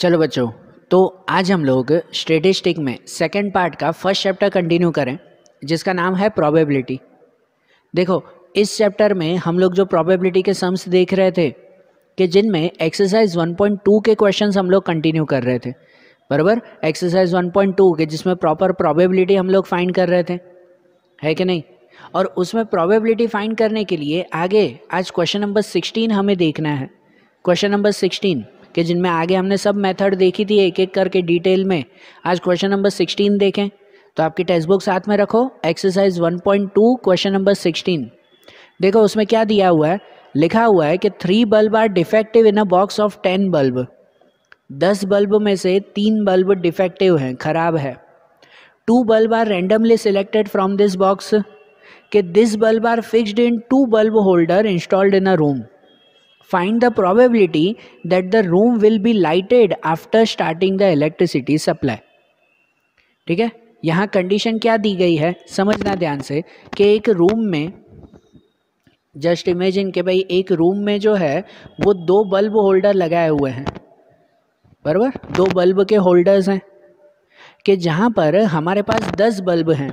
चलो बच्चों तो आज हम लोग स्टेटिस्टिक में सेकेंड पार्ट का फर्स्ट चैप्टर कंटिन्यू करें जिसका नाम है प्रोबेबिलिटी देखो इस चैप्टर में हम लोग जो प्रोबेबिलिटी के सम्स देख रहे थे कि जिनमें एक्सरसाइज 1.2 के क्वेश्चंस हम लोग कंटिन्यू कर रहे थे बराबर एक्सरसाइज 1.2 के जिसमें प्रॉपर प्रोबेबिलिटी हम लोग फाइंड कर रहे थे है कि नहीं और उसमें प्रोबेबिलिटी फाइंड करने के लिए आगे आज क्वेश्चन नंबर सिक्सटीन हमें देखना है क्वेश्चन नंबर सिक्सटीन कि जिनमें आगे हमने सब मेथड देखी थी एक एक करके डिटेल में आज क्वेश्चन नंबर सिक्सटीन देखें तो आपकी टेक्स्ट बुक साथ में रखो exercise one point two question number sixteen देखो उसमें क्या दिया हुआ है लिखा हुआ है कि three bulb are defective in a box of ten bulb दस बल्ब में से तीन बल्ब डिफेक्टिव हैं खराब है two bulb are randomly selected from this box कि this bulb are fixed in two bulb holder installed in a room Find the probability that the room will be lighted after starting the electricity supply. ठीक है यहाँ condition क्या दी गई है समझना ध्यान से कि एक रूम में जस्ट इमेजिन के भाई एक रूम में जो है वो दो बल्ब होल्डर लगाए हुए हैं बराबर दो बल्ब के होल्डर्स हैं कि जहाँ पर हमारे पास दस बल्ब हैं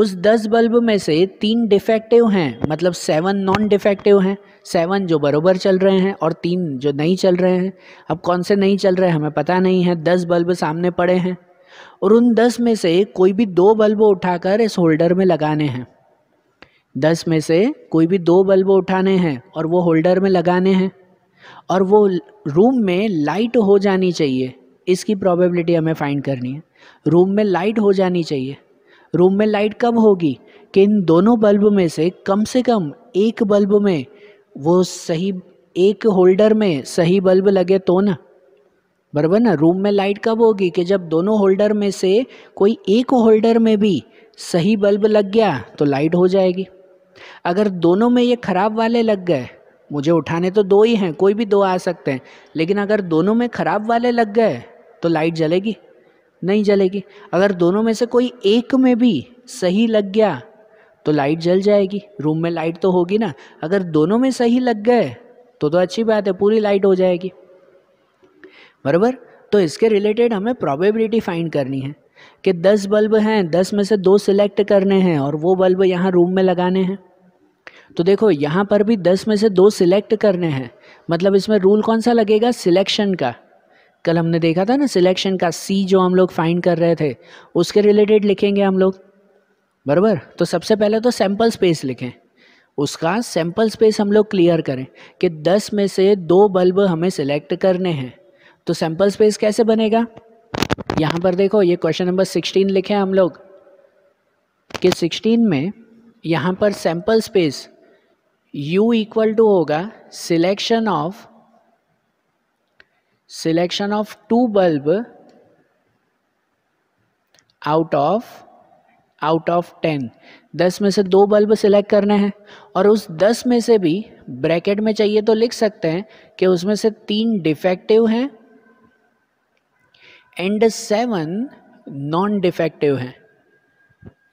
उस दस बल्ब में से तीन डिफेक्टिव हैं मतलब सेवन नॉन डिफेक्टिव हैं सेवन जो बरोबर चल रहे हैं और तीन जो नहीं चल रहे हैं अब कौन से नहीं चल रहे हैं हमें पता नहीं है दस बल्ब सामने पड़े हैं और उन दस में से कोई भी दो बल्ब उठाकर इस होल्डर में लगाने हैं दस में से कोई भी दो बल्ब उठाने हैं और वो होल्डर में लगाने हैं और वो रूम में लाइट हो जानी चाहिए इसकी प्रोबेबिलिटी हमें फाइंड करनी है रूम में लाइट हो जानी चाहिए रूम में लाइट कम होगी कि इन दोनों बल्ब में से कम से कम एक बल्ब में वो सही एक होल्डर में सही बल्ब लगे तो ना बराबर ना रूम में लाइट कब होगी कि जब दोनों होल्डर में से कोई एक होल्डर में भी सही बल्ब लग गया तो लाइट हो जाएगी अगर दोनों में ये ख़राब वाले लग गए मुझे उठाने तो दो ही हैं कोई भी दो आ सकते हैं लेकिन अगर दोनों में ख़राब वाले लग गए तो लाइट जलेगी नहीं जलेगी अगर दोनों में से कोई एक में भी सही लग गया तो लाइट जल जाएगी रूम में लाइट तो होगी ना अगर दोनों में सही लग गए तो तो अच्छी बात है पूरी लाइट हो जाएगी बराबर तो इसके रिलेटेड हमें प्रोबेबिलिटी फाइंड करनी है कि दस बल्ब हैं दस में से दो सिलेक्ट करने हैं और वो बल्ब यहाँ रूम में लगाने हैं तो देखो यहाँ पर भी दस में से दो सिलेक्ट करने हैं मतलब इसमें रूल कौन सा लगेगा सिलेक्शन का कल हमने देखा था ना सिलेक्शन का सी जो हम लोग फाइंड कर रहे थे उसके रिलेटेड लिखेंगे हम लोग बराबर तो सबसे पहले तो सैम्पल स्पेस लिखें उसका सैम्पल स्पेस हम लोग क्लियर करें कि 10 में से दो बल्ब हमें सिलेक्ट करने हैं तो सैम्पल स्पेस कैसे बनेगा यहाँ पर देखो ये क्वेश्चन नंबर 16 लिखे हम लोग कि 16 में यहाँ पर sample space U equal to होगा selection of selection of two bulb out of out of ten दस में से दो बल्ब सिलेक्ट करने हैं और उस दस में से भी ब्रैकेट में चाहिए तो लिख सकते हैं कि उसमें से तीन डिफेक्टिव हैं एंड सेवन नॉन डिफेक्टिव हैं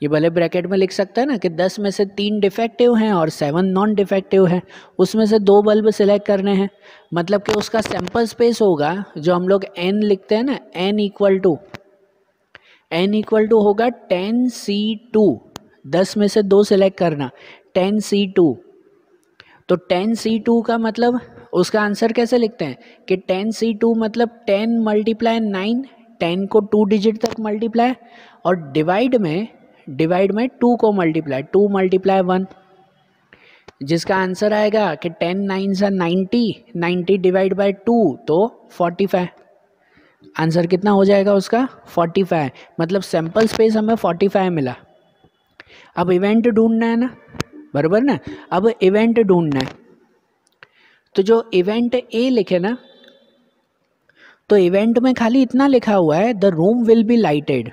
ये भले ब्रैकेट में लिख सकते हैं ना कि दस में से तीन डिफेक्टिव हैं और सेवन नॉन डिफेक्टिव हैं उसमें से दो बल्ब सिलेक्ट करने हैं मतलब कि उसका सैम्पल स्पेस होगा जो हम लोग एन लिखते हैं ना N equal to N equal to होगा टेन सी टू दस में से दो सिलेक्ट करना टेन सी टू तो टेन सी टू का मतलब उसका आंसर कैसे लिखते हैं कि टेन सी टू मतलब टेन मल्टीप्लाई नाइन टेन को टू डिजिट तक मल्टीप्लाई और डिवाइड में डिवाइड में टू को मल्टीप्लाई टू मल्टीप्लाई वन जिसका आंसर आएगा कि टेन नाइन सा ninety ninety divide by two तो फोर्टी फाइव आंसर कितना हो जाएगा उसका फोर्टी फाइव मतलब सैम्पल स्पेस हमें फोर्टी फाइव मिला अब इवेंट ढूंढना है ना बराबर ना अब इवेंट ढूंढना है तो जो इवेंट ए लिखे ना तो इवेंट में खाली इतना लिखा हुआ है the room will be lighted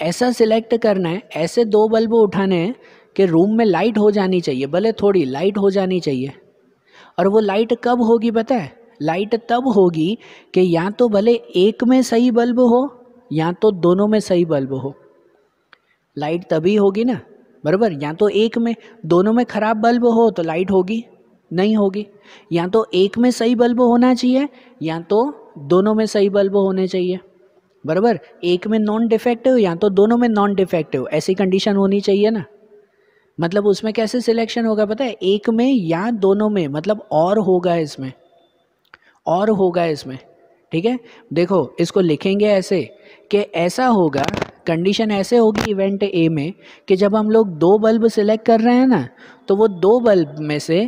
ऐसा सिलेक्ट करना है ऐसे दो बल्ब उठाने हैं कि रूम में लाइट हो जानी चाहिए भले थोड़ी लाइट हो जानी चाहिए और वो लाइट कब होगी पता है लाइट तब होगी कि या तो भले एक में सही बल्ब हो या तो दोनों में सही बल्ब हो लाइट तभी होगी ना बराबर या तो एक में दोनों में ख़राब बल्ब हो तो लाइट होगी नहीं होगी या तो एक में सही बल्ब होना चाहिए या तो दोनों में सही बल्ब होने चाहिए बराबर एक में नॉन डिफेक्टिव या तो दोनों में नॉन डिफेक्टिव ऐसी कंडीशन होनी चाहिए ना मतलब उसमें कैसे सिलेक्शन होगा पता है एक में या दोनों में मतलब और होगा इसमें और होगा इसमें ठीक है देखो इसको लिखेंगे ऐसे कि ऐसा होगा कंडीशन ऐसे होगी इवेंट ए में कि जब हम लोग दो बल्ब सिलेक्ट कर रहे हैं ना तो वो दो बल्ब में से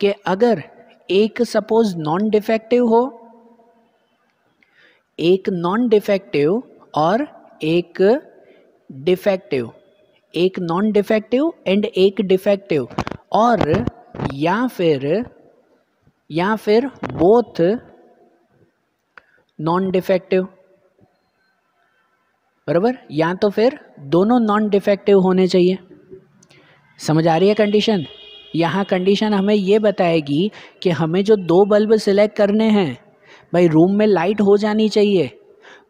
कि अगर एक सपोज नॉन डिफेक्टिव हो एक नॉन डिफेक्टिव और एक डिफेक्टिव एक नॉन डिफेक्टिव एंड एक डिफेक्टिव और या फिर या फिर बोथ नॉन डिफेक्टिव बराबर या तो फिर दोनों नॉन डिफेक्टिव होने चाहिए समझ आ रही है कंडीशन यहाँ कंडीशन हमें ये बताएगी कि हमें जो दो बल्ब सिलेक्ट करने हैं भाई रूम में लाइट हो जानी चाहिए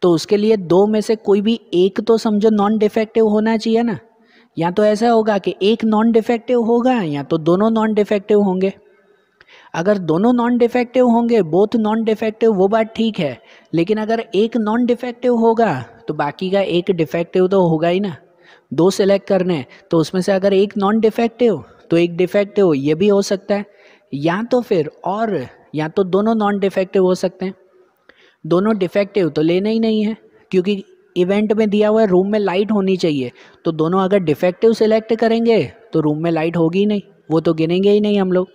तो उसके लिए दो में से कोई भी एक तो समझो नॉन डिफेक्टिव होना चाहिए ना या तो ऐसा होगा कि एक नॉन डिफेक्टिव होगा या तो दोनों नॉन डिफेक्टिव होंगे अगर दोनों नॉन डिफेक्टिव होंगे बोथ नॉन डिफेक्टिव वो बात ठीक है लेकिन अगर एक नॉन डिफेक्टिव होगा तो बाकी का एक डिफेक्टिव तो होगा ही ना दो सिलेक्ट करने तो उसमें से अगर एक नॉन डिफेक्टिव तो एक डिफेक्टिव ये भी हो सकता है या तो फिर और या तो दोनों नॉन डिफेक्टिव हो सकते हैं दोनों डिफेक्टिव तो लेने ही नहीं है क्योंकि इवेंट में दिया हुआ है रूम में लाइट होनी चाहिए तो दोनों अगर डिफेक्टिव सिलेक्ट करेंगे तो रूम में लाइट होगी नहीं वो तो गिनेंगे ही नहीं हम लोग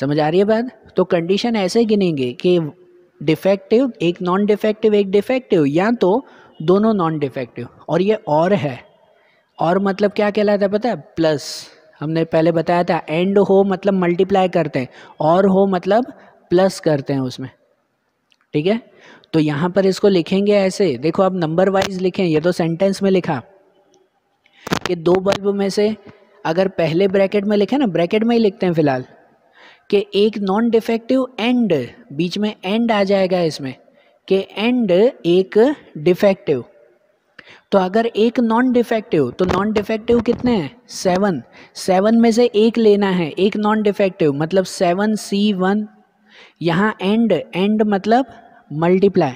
समझ आ रही है बात तो कंडीशन ऐसे गिनेंगे कि डिफेक्टिव एक नॉन डिफेक्टिव एक डिफेक्टिव या तो दोनों नॉन डिफेक्टिव और ये और है और मतलब क्या कहलाता है पता है प्लस हमने पहले बताया था एंड हो मतलब मल्टीप्लाई करते हैं और हो मतलब प्लस करते हैं उसमें ठीक है तो यहाँ पर इसको लिखेंगे ऐसे देखो आप नंबर वाइज लिखें ये तो सेंटेंस में लिखा कि दो बल्ब में से अगर पहले ब्रैकेट में लिखे ना ब्रैकेट में ही लिखते हैं फिलहाल कि एक नॉन डिफेक्टिव एंड बीच में एंड आ जाएगा इसमें कि एंड एक डिफेक्टिव तो अगर एक नॉन डिफेक्टिव तो नॉन डिफेक्टिव कितने हैं सेवन सेवन में से एक लेना है एक नॉन डिफेक्टिव मतलब सेवन सी वन यहाँ एंड एंड मतलब मल्टीप्लाई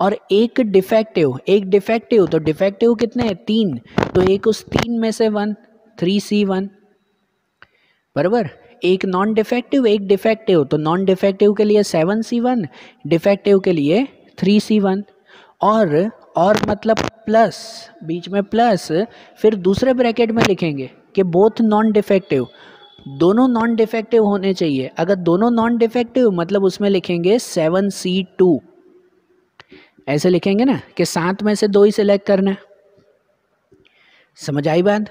और एक डिफेक्टिव एक डिफेक्टिव तो डिफेक्टिव कितने हैं तीन तो एक उस तीन में से वन थ्री सी वन बराबर एक नॉन डिफेक्टिव एक डिफेक्टिव तो नॉन डिफेक्टिव के लिए सेवन सी वन डिफेक्टिव के लिए थ्री सी वन और और मतलब प्लस बीच में प्लस फिर दूसरे ब्रैकेट में लिखेंगे कि बोथ नॉन डिफेक्टिव दोनों नॉन डिफेक्टिव होने चाहिए अगर दोनों नॉन डिफेक्टिव मतलब उसमें लिखेंगे सेवन सी टू ऐसे लिखेंगे ना कि सात में से दो ही सिलेक्ट करना है समझ आई बात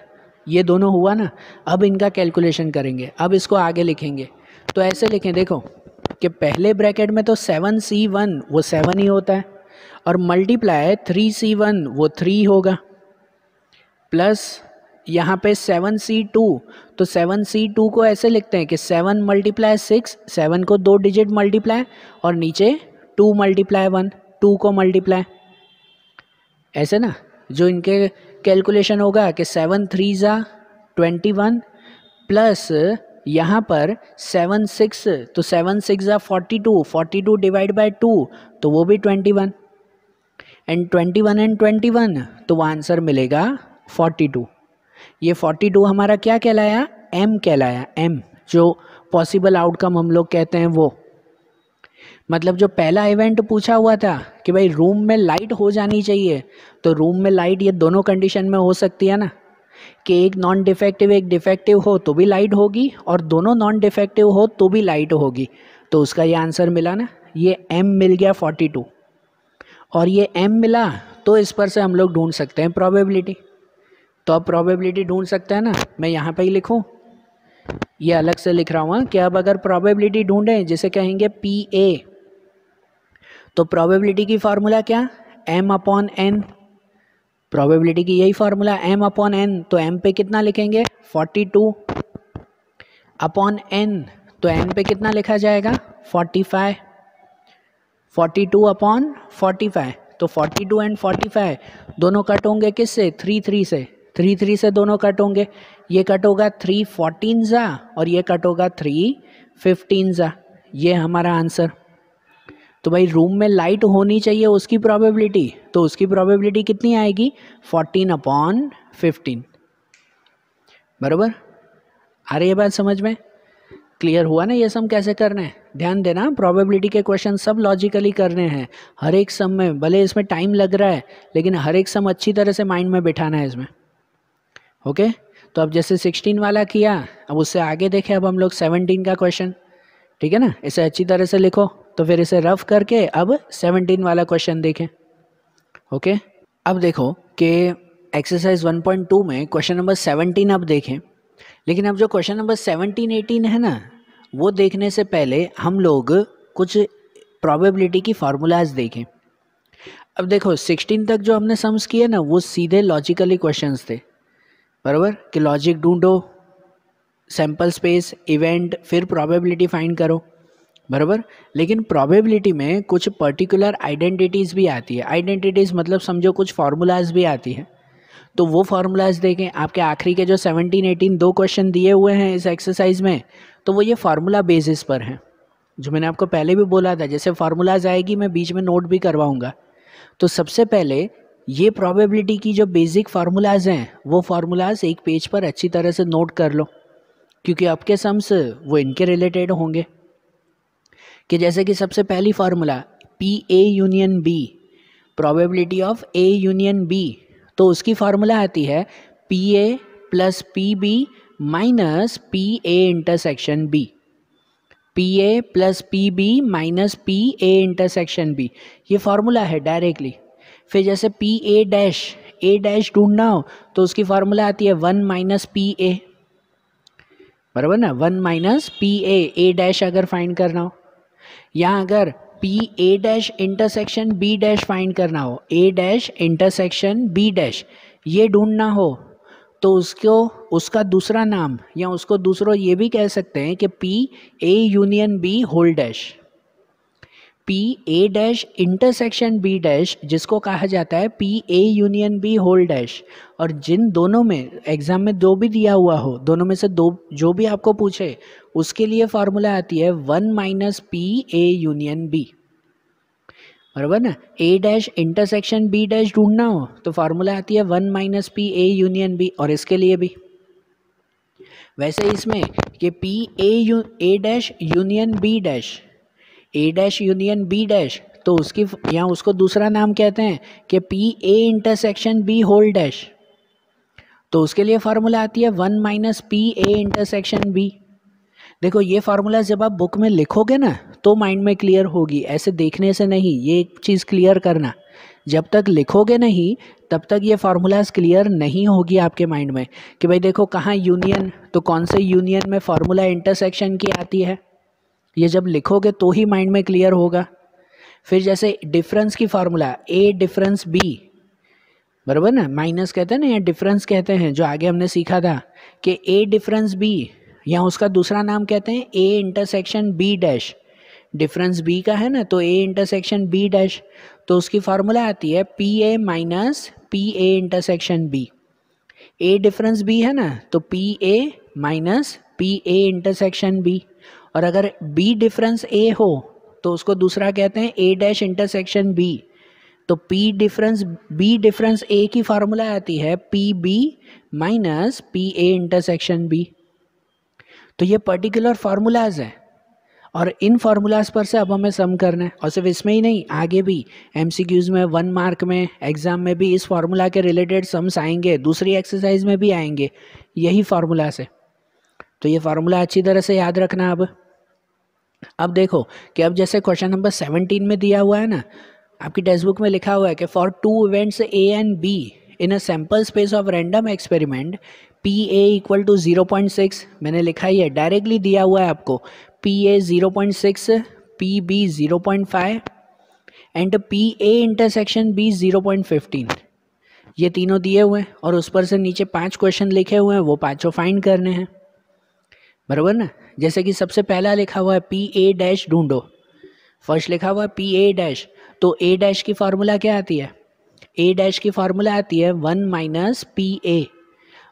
ये दोनों हुआ ना अब इनका कैलकुलेशन करेंगे अब इसको आगे लिखेंगे तो ऐसे लिखें देखो कि पहले ब्रैकेट में तो सेवन सी वन वो सेवन ही होता है और मल्टीप्लाई थ्री सी वन वो थ्री होगा प्लस यहाँ पे सेवन सी टू तो सेवन सी टू को ऐसे लिखते हैं कि सेवन मल्टीप्लाई सिक्स सेवन को दो डिजिट मल्टीप्लाई और नीचे टू मल्टीप्लाई वन टू को मल्टीप्लाई ऐसे ना जो इनके कैलकुलेशन होगा कि सेवन थ्री ज़ा ट्वेंटी वन प्लस यहाँ पर सेवन सिक्स तो सेवन सिक्स ज़ा forty two forty two divide by two तो वो भी twenty one and twenty one and twenty one तो वह आंसर मिलेगा फोर्टी टू ये फोर्टी टू हमारा क्या कहलाया एम कहलाया एम जो पॉसिबल आउटकम हम लोग कहते हैं वो मतलब जो पहला इवेंट पूछा हुआ था कि भाई रूम में लाइट हो जानी चाहिए तो रूम में लाइट ये दोनों कंडीशन में हो सकती है ना कि एक नॉन डिफेक्टिव एक डिफेक्टिव हो तो भी लाइट होगी और दोनों नॉन डिफेक्टिव हो तो भी लाइट होगी तो उसका ये आंसर मिला ना ये एम मिल गया फोर्टी टू और ये m मिला तो इस पर से हम लोग ढूंढ सकते हैं प्रोबेबिलिटी तो अब प्रोबेबिलिटी ढूंढ सकते हैं ना मैं यहाँ पे ही लिखूँ ये अलग से लिख रहा हूँ हाँ, कि अब अगर प्रोबेबिलिटी ढूंढें जिसे कहेंगे पी ए तो प्रोबेबिलिटी की फार्मूला क्या एम अपॉन एन प्रोबेबिलिटी की यही फार्मूला एम अपॉन एन तो एम पे कितना लिखेंगे फोर्टी टू अपॉन एन तो एन पे कितना लिखा जाएगा forty five forty two upon forty five तो forty two and forty five दोनों कट होंगे किससे थ्री थ्री से थ्री थ्री से दोनों कट होंगे ये कट होगा थ्री फोर्टीन ज़ा और ये कट होगा थ्री फिफ्टीन ज़ा ये हमारा आंसर तो भाई रूम में लाइट होनी चाहिए उसकी प्रोबेबिलिटी तो उसकी प्रोबेबिलिटी कितनी आएगी फोर्टीन अपॉन फिफ्टीन बराबर आ रही है बात समझ में क्लियर हुआ ना ये सब कैसे करने हैं ध्यान देना प्रोबेबिलिटी के क्वेश्चन सब लॉजिकली करने हैं हर एक सम में भले इसमें टाइम लग रहा है लेकिन हर एक सम अच्छी तरह से माइंड में बिठाना है इसमें ओके तो अब जैसे सिक्सटीन वाला किया अब उससे आगे देखें अब हम लोग सेवनटीन का क्वेश्चन ठीक है ना इसे अच्छी तरह से लिखो तो फिर इसे रफ करके अब सेवनटीन वाला क्वेश्चन देखें ओके अब देखो कि एक्सरसाइज 1.2 में क्वेश्चन नंबर 17 अब देखें लेकिन अब जो क्वेश्चन नंबर सेवनटीन एटीन है ना वो देखने से पहले हम लोग कुछ प्रोबेबिलिटी की फार्मूलाज देखें अब देखो सिक्सटीन तक जो हमने सम्स किए ना वो सीधे लॉजिकली क्वेश्चंस थे बराबर कि लॉजिक ढूंढो सैम्पल स्पेस इवेंट फिर प्रोबेबिलिटी फाइंड करो बराबर लेकिन प्रोबेबिलिटी में कुछ पर्टिकुलर आइडेंटिटीज़ भी आती है आइडेंटिटीज़ मतलब समझो कुछ फार्मूलाज भी आती है तो वो फार्मूलाज देखें आपके आखिरी के जो सेवनटीन एटीन दो क्वेश्चन दिए हुए हैं इस एक्सरसाइज में तो वो ये फार्मूला बेसिस पर हैं जो मैंने आपको पहले भी बोला था जैसे फार्मूलाज आएगी मैं बीच में नोट भी करवाऊँगा तो सबसे पहले ये प्रॉबेबिलिटी की जो बेसिक फार्मूलाज हैं वो फार्मूलाज एक पेज पर अच्छी तरह से नोट कर लो क्योंकि आपके सम्स वो इनके रिलेटेड होंगे कि जैसे कि सबसे पहली formula P A union B probability of A union B तो उसकी फार्मूला आती है P A plus P B minus P A intersection B P A plus P B minus P A intersection B ये formula है directly फिर जैसे P A dash A dash ढूंढना हो तो उसकी फार्मूला आती है वन माइनस पी ए बराबर ना one minus P A A dash अगर फाइंड करना हो या अगर P A dash intersection B dash find करना हो A dash intersection B dash ये ढूंढना हो तो उसको उसका दूसरा नाम या उसको दूसरों ये भी कह सकते हैं कि P A union B whole dash P A dash intersection B dash जिसको कहा जाता है P A union B whole dash और जिन दोनों में एग्ज़ाम में दो भी दिया हुआ हो दोनों में से दो जो भी आपको पूछे उसके लिए फार्मूला आती है one minus P A union B बराबर ना A dash intersection B dash ढूंढना हो तो फार्मूला आती है one minus P A union B और इसके लिए भी वैसे इसमें कि P A U A dash union B dash A dash union B dash तो उसकी या उसको दूसरा नाम कहते हैं कि P A intersection B whole dash तो उसके लिए फार्मूला आती है one minus P A intersection B देखो ये फार्मूला जब आप बुक में लिखोगे ना तो माइंड में क्लियर होगी ऐसे देखने से नहीं ये एक चीज़ क्लियर करना जब तक लिखोगे नहीं तब तक ये फार्मूलाज क्लियर नहीं होगी आपके माइंड में कि भाई देखो कहाँ यूनियन तो कौन से यूनियन में फार्मूला इंटरसेक्शन की आती है ये जब लिखोगे तो ही माइंड में क्लियर होगा फिर जैसे डिफरेंस की फार्मूला ए डिफरेंस बी बराबर ना माइनस कहते हैं ना या डिफरेंस कहते हैं जो आगे हमने सीखा था कि ए डिफरेंस बी या उसका दूसरा नाम कहते हैं A intersection B dash difference B का है ना तो ए इंटरसेक्शन बी डैश तो उसकी फार्मूला आती है P A minus P A intersection B A difference B है ना तो P A minus P A intersection B और अगर बी डिफरेंस ए हो तो उसको दूसरा कहते हैं ए डैश इंटरसेक्शन बी तो P difference B difference A की फार्मूला आती है P B minus P A intersection B तो ये पर्टिकुलर फार्मूलाज है और इन फार्मूलाज पर से अब हमें सम करना है और सिर्फ इसमें ही नहीं आगे भी एम में वन मार्क में एग्ज़ाम में भी इस फार्मूला के रिलेटेड सम्स आएंगे दूसरी एक्सरसाइज में भी आएंगे यही फार्मूला से तो ये फार्मूला अच्छी तरह से याद रखना अब अब देखो कि अब जैसे क्वेश्चन नंबर सेवनटीन में दिया हुआ है ना आपकी टेक्स्ट बुक में लिखा हुआ है कि for two events A and B in a sample space of random experiment P A equal to zero point six मैंने लिखा ही है डायरेक्टली दिया हुआ है आपको P A zero point six P B zero point five and P A intersection B zero point fifteen ये तीनों दिए हुए हैं और उस पर से नीचे पांच क्वेश्चन लिखे हुए हैं वो पांचों फाइंड करने हैं बराबर ना जैसे कि सबसे पहला लिखा हुआ है पी ए डैश ढूंढो फर्स्ट लिखा हुआ है पी ए डैश तो ए डैश की फार्मूला क्या आती है ए डैश की फार्मूला आती है one minus P A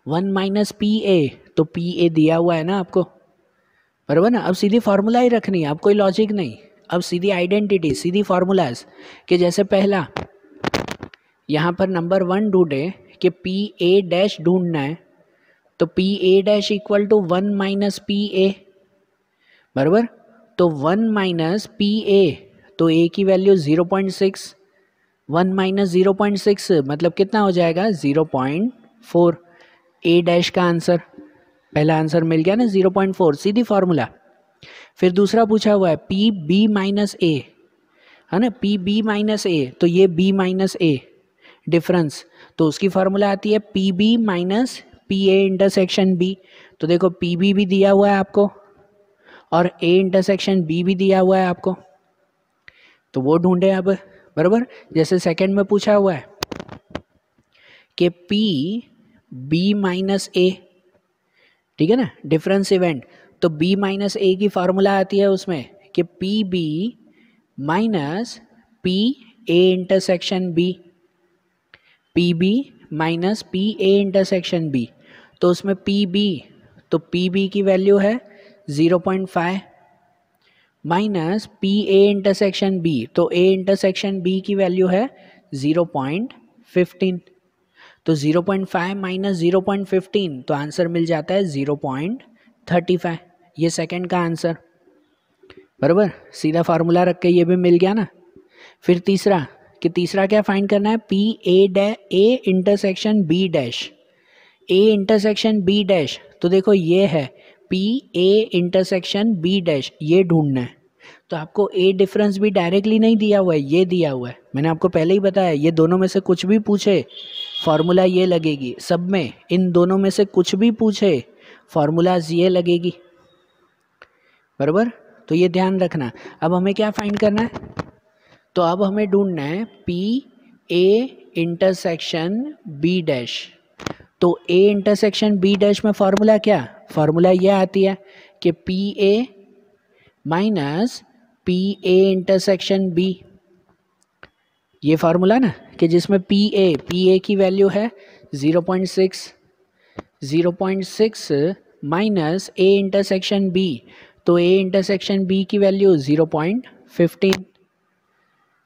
one minus P A तो पी ए दिया हुआ है ना आपको बरबर ना अब सीधी फार्मूला ही रखनी है अब कोई लॉजिक नहीं अब सीधी आइडेंटिटी सीधी फार्मूलाज कि जैसे पहला यहाँ पर नंबर वन ढूंढे कि पी ए डैश ढूंढना है तो P A dash equal to one minus P A बराबर तो वन माइनस पी ए तो ए की value zero point six one minus zero point six मतलब कितना हो जाएगा zero point four A dash का आंसर पहला आंसर मिल गया ना ज़ीरो पॉइंट फोर सीधी फार्मूला फिर दूसरा पूछा हुआ है पी बी माइनस ए है ना पी बी माइनस ए तो ये बी माइनस ए डिफरेंस तो उसकी फार्मूला आती है P B minus P A intersection B तो देखो पी बी भी दिया हुआ है आपको और ए इंटरसेक्शन बी भी दिया हुआ है आपको तो वो ढूंढे अब बराबर जैसे सेकंड में पूछा हुआ है कि पी बी माइनस ए ठीक है ना डिफरेंस इवेंट तो बी माइनस ए की फार्मूला आती है उसमें कि P B minus P A intersection B P B minus P A intersection B तो उसमें पी बी तो पी बी की वैल्यू है zero point five minus P A intersection B तो ए इंटरसेक्शन बी की वैल्यू है zero point fifteen तो zero point five minus zero point fifteen तो आंसर मिल जाता है ज़ीरो पॉइंट थर्टी फाइव ये सेकेंड का आंसर बराबर सीधा फार्मूला रख के ये भी मिल गया ना फिर तीसरा कि तीसरा क्या फाइंड करना है पी ए डे A intersection B dash A intersection B dash तो देखो ये है P A intersection B dash ये ढूंढना है तो आपको ए डिफरेंस भी डायरेक्टली नहीं दिया हुआ है ये दिया हुआ है मैंने आपको पहले ही बताया ये दोनों में से कुछ भी पूछे फार्मूला ये लगेगी सब में इन दोनों में से कुछ भी पूछे फार्मूलाज ये लगेगी बराबर तो ये ध्यान रखना अब हमें क्या फाइंड करना है तो अब हमें ढूंढना है P A intersection B dash तो ए इंटरसेक्शन बी डैश में फार्मूला क्या फार्मूला ये आती है कि P A minus P A intersection B ये फार्मूला ना कि जिसमें पी ए पी ए की वैल्यू है zero point six zero point six minus A intersection B तो ए इंटरसेक्शन बी की वैल्यू ज़ीरो पॉइंट फिफ्टीन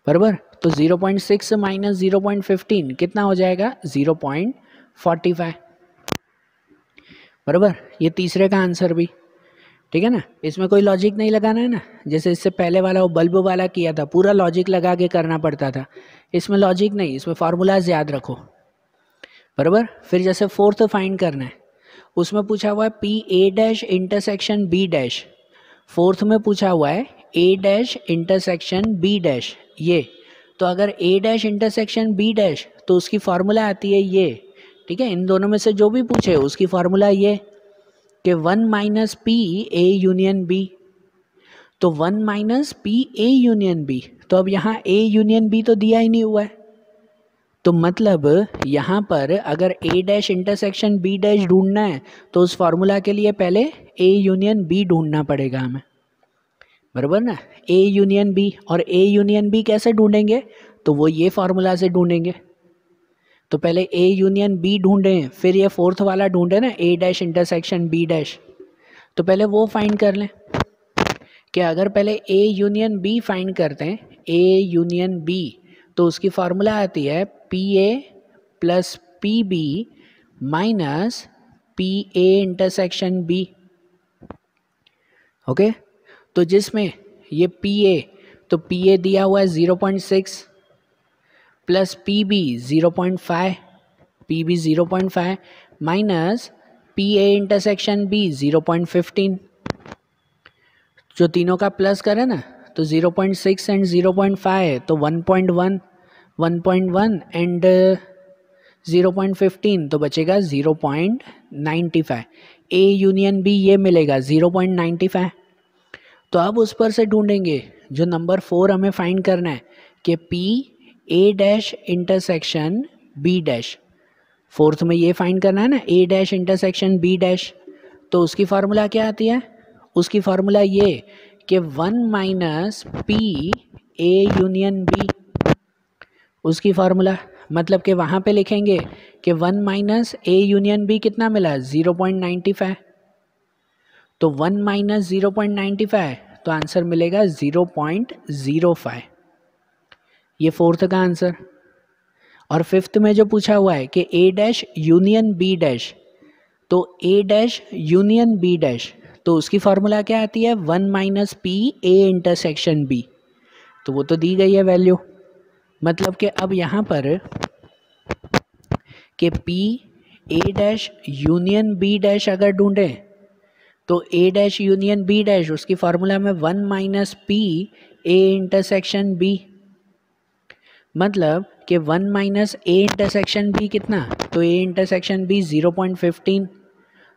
बराबर तो zero point six minus zero point fifteen कितना हो जाएगा ज़ीरो पॉइंट फोर्टी फाइव बराबर ये तीसरे का आंसर भी ठीक है ना इसमें कोई लॉजिक नहीं लगाना है ना जैसे इससे पहले वाला वो बल्ब वाला किया था पूरा लॉजिक लगा के करना पड़ता था इसमें लॉजिक नहीं इसमें फार्मूलाज याद रखो बराबर फिर जैसे फोर्थ फाइंड करना है उसमें पूछा हुआ है P A dash intersection B dash fourth में पूछा हुआ है A dash intersection B dash ये तो अगर A dash intersection B dash तो उसकी फार्मूला आती है ये ठीक है इन दोनों में से जो भी पूछे उसकी फार्मूला ये कि one minus P A union B तो one minus P A union B तो अब यहाँ ए यूनियन बी तो दिया ही नहीं हुआ है तो मतलब यहाँ पर अगर A dash intersection B dash ढूंढना है तो उस फार्मूला के लिए पहले ए यूनियन बी ढूंढना पड़ेगा हमें बराबर ना ए यूनियन बी और ए यूनियन बी कैसे ढूंढेंगे तो वो ये फार्मूला से ढूंढेंगे तो पहले ए यूनियन बी ढूंढें फिर ये फोर्थ वाला ढूंढे ना A dash intersection B dash तो पहले वो फाइंड कर लें कि अगर पहले ए यूनियन बी फाइंड करते हैं ए यूनियन बी तो उसकी फार्मूला आती है P A plus P B minus P A intersection B okay तो जिसमें ये पी ए तो पी ए दिया हुआ है zero point six plus P B zero point five P B zero point five minus P A intersection B zero point fifteen जो तीनों का प्लस करें ना तो zero point six and zero point five तो one point one one point one and zero point fifteen तो बचेगा zero point ninety five A union B ये मिलेगा ज़ीरो पॉइंट नाइन्टी फाइव तो अब उस पर से ढूंढेंगे जो नंबर फोर हमें फाइंड करना है कि P A dash intersection B dash fourth में ये फाइंड करना है ना A dash intersection B dash तो उसकी फार्मूला क्या आती है उसकी फार्मूला ये कि one minus P A union B उसकी फार्मूला मतलब कि वहाँ पे लिखेंगे कि one minus A union B कितना मिला ज़ीरो पॉइंट नाइन्टी फाइव तो one minus zero point ninety five तो आंसर मिलेगा ज़ीरो पॉइंट ज़ीरो फाइव ये फोर्थ का आंसर और फिफ्थ में जो पूछा हुआ है कि A dash union B dash तो A dash union B dash तो उसकी फार्मूला क्या आती है one minus P A intersection B तो वो तो दी गई है वैल्यू मतलब कि अब यहाँ पर कि P A dash union B dash अगर ढूंढें तो A dash union B dash उसकी फार्मूला में one minus P A intersection B मतलब कि one minus A intersection B कितना तो A intersection B zero point fifteen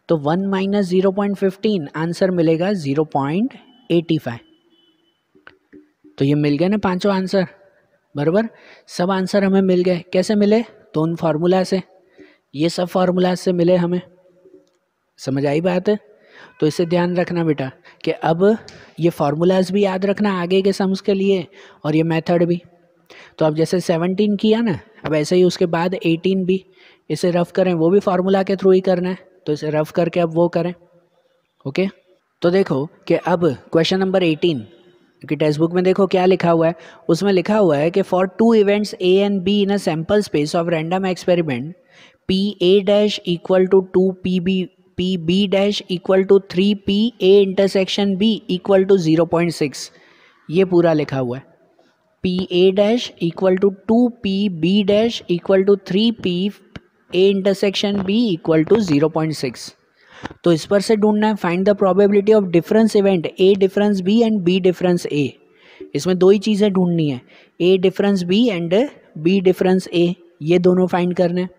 तो one minus zero point fifteen answer मिलेगा ज़ीरो पॉइंट एटी फाइव तो ये मिल गए ना पांचों आंसर बराबर सब आंसर हमें मिल गए कैसे मिले तो उन फार्मूला से ये सब फार्मूला से मिले हमें समझ आई बात है तो इसे ध्यान रखना बेटा कि अब ये फार्मूलाज भी याद रखना आगे के सम्स के लिए और ये मेथड भी तो अब जैसे सेवनटीन किया ना अब ऐसे ही उसके बाद एटीन भी इसे रफ़ करें वो भी फार्मूला के थ्रू ही करना है तो इसे रफ़ करके अब वो करें ओके तो देखो कि अब क्वेश्चन नंबर एटीन कि टेक्स्ट बुक में देखो क्या लिखा हुआ है उसमें लिखा हुआ है कि for two events A and B in a sample space of random experiment P A dash equal to two P B P B dash equal to three P A intersection B equal to zero point six ये पूरा लिखा हुआ है P A dash equal to two P B dash equal to three P A intersection B equal to zero point six तो इस पर से ढूंढना है find the probability of difference event A difference B and B difference A इसमें दो ही चीज़ें ढूंढनी है A difference B and B difference A ये दोनों फाइंड करने हैं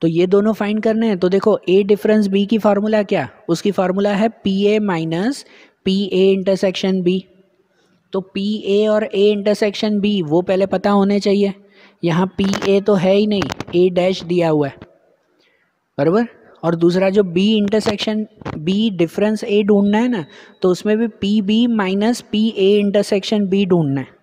तो ये दोनों फाइंड करने हैं तो देखो ए डिफरेंस बी की फार्मूला क्या उसकी फार्मूला है P A minus P A intersection B तो पी ए और ए इंटरसेक्शन बी वो पहले पता होने चाहिए यहाँ पी ए तो है ही नहीं ए डैश दिया हुआ है बराबर और दूसरा जो B intersection B difference A ढूंढना है ना तो उसमें भी P B minus P A intersection B ढूंढना है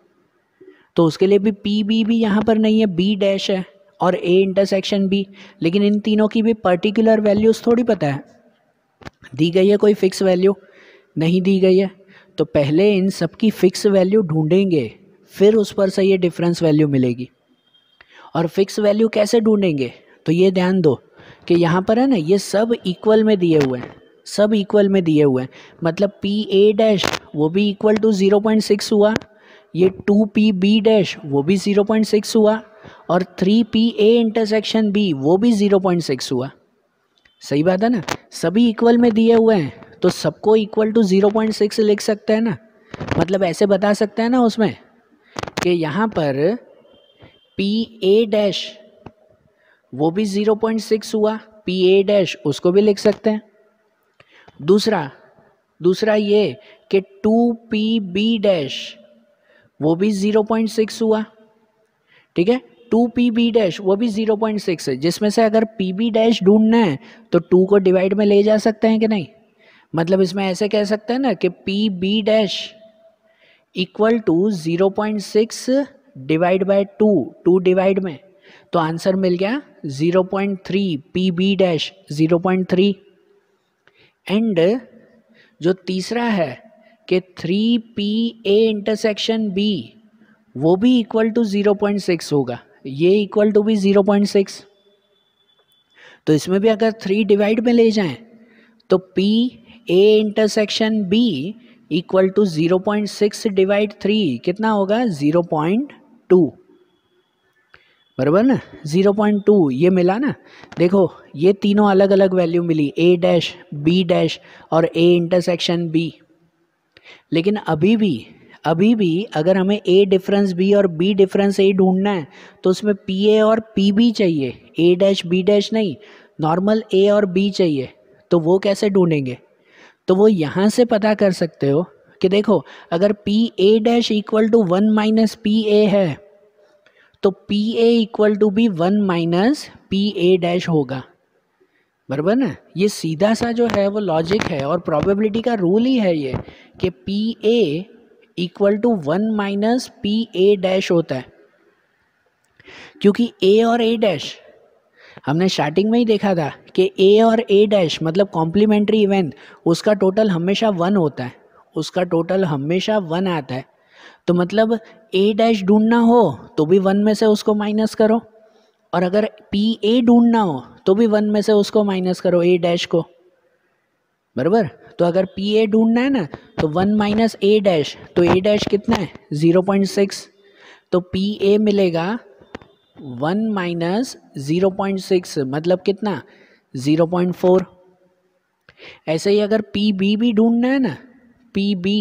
तो उसके लिए भी पी बी भी यहाँ पर नहीं है बी डैश है और ए इंटरसेक्शन बी लेकिन इन तीनों की भी पर्टिकुलर वैल्यूज़ थोड़ी पता है दी गई है कोई फिक्स वैल्यू नहीं दी गई है तो पहले इन सब की फ़िक्स वैल्यू ढूंढेंगे फिर उस पर से ये डिफरेंस वैल्यू मिलेगी और फिक्स वैल्यू कैसे ढूंढेंगे तो ये ध्यान दो कि यहाँ पर है ना ये सब इक्वल में दिए हुए हैं सब इक्वल में दिए हुए हैं मतलब पी ए डैश वो भी equal to zero point six हुआ ये टू पी बी डैश वो भी ज़ीरो पॉइंट सिक्स हुआ और three P A intersection B वो भी ज़ीरो पॉइंट सिक्स हुआ सही बात है ना सभी इक्वल में दिए हुए हैं तो सबको equal to zero point six लिख सकते हैं ना मतलब ऐसे बता सकते हैं ना उसमें कि यहाँ पर पी ए डैश वो भी ज़ीरो पॉइंट सिक्स हुआ पी ए डैश उसको भी लिख सकते हैं दूसरा दूसरा ये कि टू पी बी डैश वो भी ज़ीरो पॉइंट सिक्स हुआ ठीक है टू पी बी डैश वो भी ज़ीरो पॉइंट सिक्स है जिसमें से अगर पी बी डैश ढूंढना है तो टू को डिवाइड में ले जा सकते हैं कि नहीं मतलब इसमें ऐसे कह सकते हैं ना कि P B dash equal to zero point six divide by two two divide में तो आंसर मिल गया zero point three P B dash zero point three and जो तीसरा है कि three P A intersection B वो भी equal to zero point six होगा ये इक्वल टू भी ज़ीरो पॉइंट सिक्स तो इसमें भी अगर थ्री डिवाइड में ले जाएं तो P A intersection B equal to zero point six divide three कितना होगा जीरो पॉइंट टू बराबर ना जीरो पॉइंट टू ये मिला ना देखो ये तीनों अलग अलग वैल्यू मिली ए डैश बी डैश और ए इंटरसेक्शन बी लेकिन अभी भी अभी भी अगर हमें ए डिफरेंस बी और बी डिफरेंस ए ढूंढना है तो उसमें पी ए और पी बी चाहिए ए डैश बी डैश नहीं नॉर्मल ए और बी चाहिए तो वो कैसे ढूंढेंगे तो वो यहाँ से पता कर सकते हो कि देखो अगर P A dash equal to one minus P A है तो पी ए इक्वल टू भी one minus P A dash होगा बराबर ना ये सीधा सा जो है वो लॉजिक है और प्रोबेबिलिटी का रूल ही है ये कि P A equal to one minus P A dash होता है क्योंकि ए और ए डैश हमने स्टार्टिंग में ही देखा था कि ए और ए डैश मतलब कॉम्प्लीमेंट्री इवेंट उसका टोटल हमेशा वन होता है उसका टोटल हमेशा वन आता है तो मतलब ए डैश ढूंढना हो तो भी वन में से उसको माइनस करो और अगर पी ए ढूंढना हो तो भी वन में से उसको माइनस करो ए डैश को बराबर तो अगर पी ए ढूंढना है ना तो वन माइनस ए डैश तो ए डैश कितना है ज़ीरो पॉइंट सिक्स तो पी ए मिलेगा one minus zero point six मतलब कितना ज़ीरो पॉइंट फोर ऐसे ही अगर पी बी भी ढूंढना है ना पी बी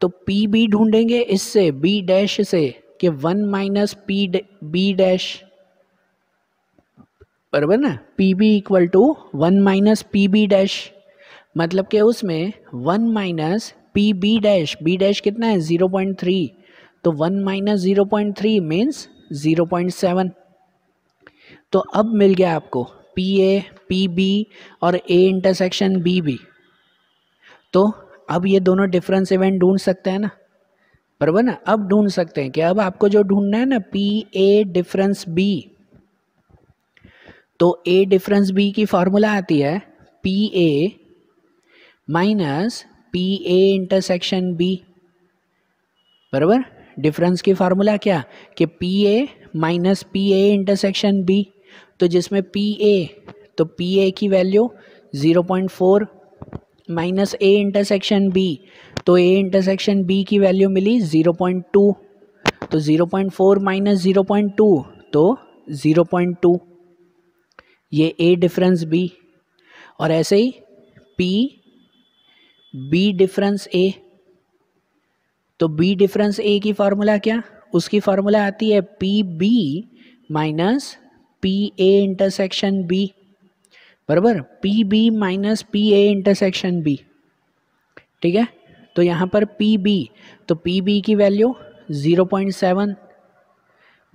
तो पी बी ढूंढेंगे इससे बी डैश से कि one minus P B dash बराबर ना P B equal to one minus P B dash मतलब कि उसमें one minus P B dash B dash कितना है ज़ीरो पॉइंट थ्री तो one minus zero point three means zero point seven तो अब मिल गया आपको पी ए पी बी और ए इंटरसेक्शन बी बी तो अब ये दोनों डिफरेंस इवेंट ढूंढ सकते हैं ना बरबर ना अब ढूंढ सकते हैं कि अब आपको जो ढूंढना है ना पी ए डिफरेंस बी तो ए डिफरेंस बी की फार्मूला आती है P A minus P A intersection B बराबर डिफरेंस की फार्मूला क्या कि P A minus P A intersection B तो जिसमें पी ए तो पी ए की value zero point four minus A intersection B तो ए इंटरसेक्शन बी की वैल्यू मिली ज़ीरो पॉइंट टू तो zero point four minus zero point two तो zero point two ये ए डिफरेंस बी और ऐसे ही पी बी डिफरेंस ए तो बी डिफरेंस ए की फार्मूला क्या उसकी फार्मूला आती है P B minus P A intersection B बराबर P B minus P A intersection B ठीक है तो यहाँ पर पी बी तो पी बी की value zero point seven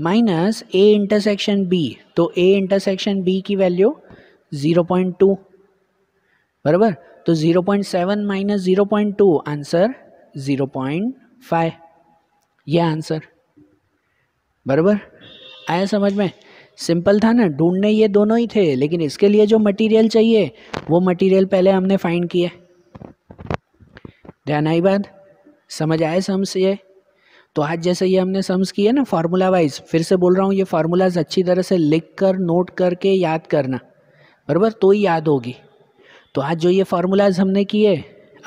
minus A intersection B तो ए इंटरसेक्शन बी की वैल्यू ज़ीरो पॉइंट टू बराबर तो zero point seven minus zero point two answer zero point five ये आंसर बराबर आया समझ में सिंपल था ना ढूंढने ये दोनों ही थे लेकिन इसके लिए जो मटेरियल चाहिए वो मटेरियल पहले हमने फाइंड किया ध्यान आई बात समझ आए सम्स ये तो आज जैसे ये हमने सम्स किए ना फार्मूला वाइज फिर से बोल रहा हूँ ये फार्मूलाज अच्छी तरह से लिख कर नोट करके याद करना बराबर तो ही याद होगी तो आज जो ये फार्मूलाज हमने किए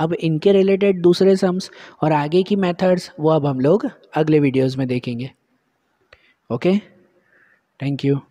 अब इनके रिलेटेड दूसरे सम्स और आगे की मेथड्स वो अब हम लोग अगले वीडियोस में देखेंगे ओके थैंक यू